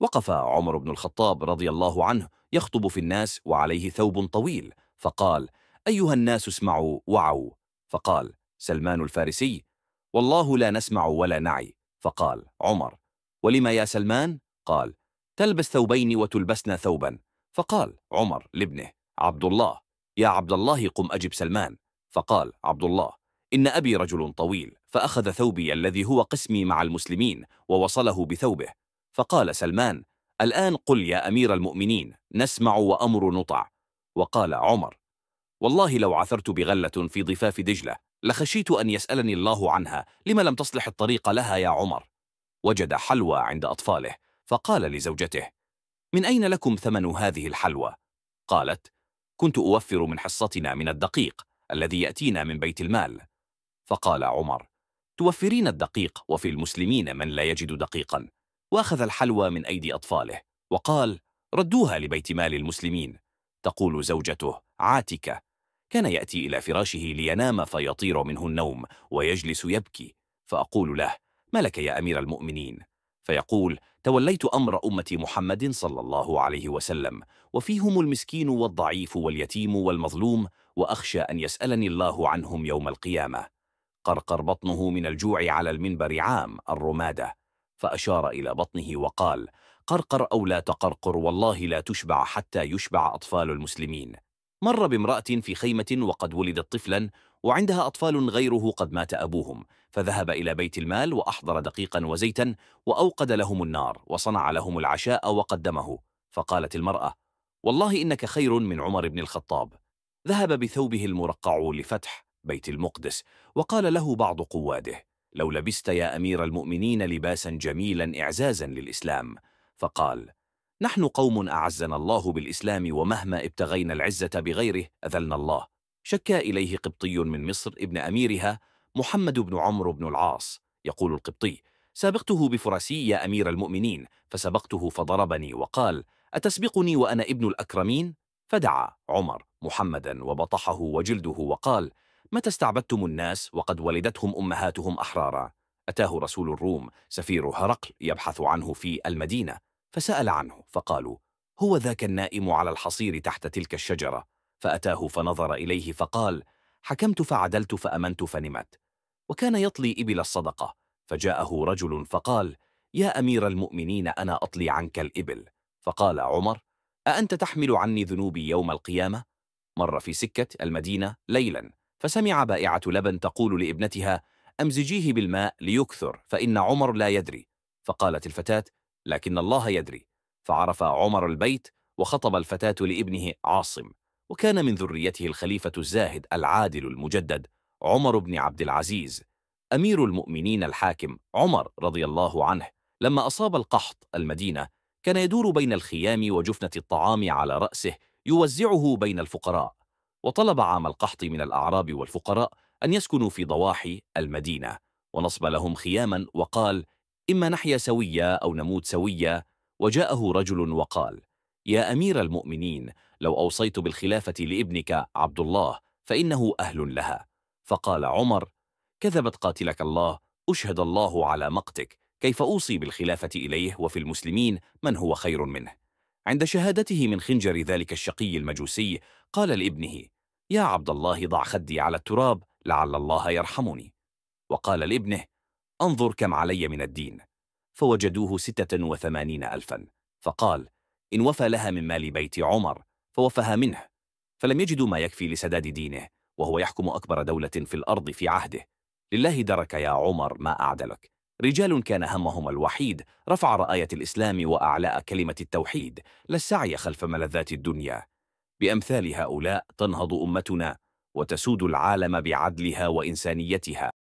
وقف عمر بن الخطاب رضي الله عنه يخطب في الناس وعليه ثوب طويل فقال أيها الناس اسمعوا وعوا فقال سلمان الفارسي والله لا نسمع ولا نعي فقال عمر ولما يا سلمان؟ قال تلبس ثوبين وتلبسنا ثوبا فقال عمر لابنه عبد الله يا عبد الله قم أجب سلمان فقال عبد الله إن أبي رجل طويل فأخذ ثوبي الذي هو قسمي مع المسلمين ووصله بثوبه فقال سلمان الآن قل يا أمير المؤمنين نسمع وأمر نطع وقال عمر والله لو عثرت بغلة في ضفاف دجلة لخشيت أن يسألني الله عنها لما لم تصلح الطريق لها يا عمر وجد حلوى عند أطفاله فقال لزوجته من أين لكم ثمن هذه الحلوى؟ قالت كنت أوفر من حصتنا من الدقيق الذي يأتينا من بيت المال فقال عمر توفرين الدقيق وفي المسلمين من لا يجد دقيقا وأخذ الحلوى من أيدي أطفاله وقال ردوها لبيت مال المسلمين تقول زوجته عاتكة كان يأتي إلى فراشه لينام فيطير منه النوم ويجلس يبكي فأقول له ما لك يا أمير المؤمنين فيقول توليت أمر أمة محمد صلى الله عليه وسلم وفيهم المسكين والضعيف واليتيم والمظلوم وأخشى أن يسألني الله عنهم يوم القيامة قرقر بطنه من الجوع على المنبر عام الرمادة فأشار إلى بطنه وقال قرقر أو لا تقرقر والله لا تشبع حتى يشبع أطفال المسلمين مر بامرأة في خيمة وقد ولدت طفلا وعندها أطفال غيره قد مات أبوهم فذهب إلى بيت المال وأحضر دقيقا وزيتا وأوقد لهم النار وصنع لهم العشاء وقدمه فقالت المرأة والله إنك خير من عمر بن الخطاب ذهب بثوبه المرقع لفتح بيت المقدس وقال له بعض قواده لو لبست يا أمير المؤمنين لباسا جميلا إعزازا للإسلام فقال نحن قوم أعزنا الله بالإسلام ومهما ابتغينا العزة بغيره أذلنا الله شكى إليه قبطي من مصر ابن أميرها محمد بن عمرو بن العاص يقول القبطي سابقته بفرسي يا أمير المؤمنين فسبقته فضربني وقال أتسبقني وأنا ابن الأكرمين؟ فدعا عمر محمدا وبطحه وجلده وقال متى استعبدتم الناس وقد ولدتهم أمهاتهم أحرارا أتاه رسول الروم سفير هرقل يبحث عنه في المدينة فسأل عنه فقالوا هو ذاك النائم على الحصير تحت تلك الشجرة فأتاه فنظر إليه فقال حكمت فعدلت فأمنت فنمت وكان يطلي إبل الصدقة فجاءه رجل فقال يا أمير المؤمنين أنا أطلي عنك الإبل فقال عمر أأنت تحمل عني ذنوبي يوم القيامة؟ مر في سكة المدينة ليلا فسمع بائعة لبن تقول لابنتها أمزجيه بالماء ليكثر فإن عمر لا يدري فقالت الفتاة لكن الله يدري فعرف عمر البيت وخطب الفتاة لابنه عاصم وكان من ذريته الخليفة الزاهد العادل المجدد عمر بن عبد العزيز أمير المؤمنين الحاكم عمر رضي الله عنه لما أصاب القحط المدينة كان يدور بين الخيام وجفنة الطعام على رأسه يوزعه بين الفقراء وطلب عام القحط من الأعراب والفقراء أن يسكنوا في ضواحي المدينة ونصب لهم خياما وقال إما نحيا سوية أو نموت سوية وجاءه رجل وقال يا أمير المؤمنين لو أوصيت بالخلافة لابنك عبد الله فإنه أهل لها فقال عمر كذبت قاتلك الله أشهد الله على مقتك كيف أوصي بالخلافة إليه وفي المسلمين من هو خير منه عند شهادته من خنجر ذلك الشقي المجوسي قال لابنه يا عبد الله ضع خدي على التراب لعل الله يرحمني وقال لابنه انظر كم علي من الدين فوجدوه ستة وثمانين ألفا فقال إن وفى لها من مال بيت عمر فوفها منه فلم يجدوا ما يكفي لسداد دينه وهو يحكم أكبر دولة في الأرض في عهده لله درك يا عمر ما أعدلك رجال كان همهم الوحيد رفع راية الإسلام وأعلاء كلمة التوحيد لا السعي خلف ملذات الدنيا بأمثال هؤلاء تنهض أمتنا وتسود العالم بعدلها وإنسانيتها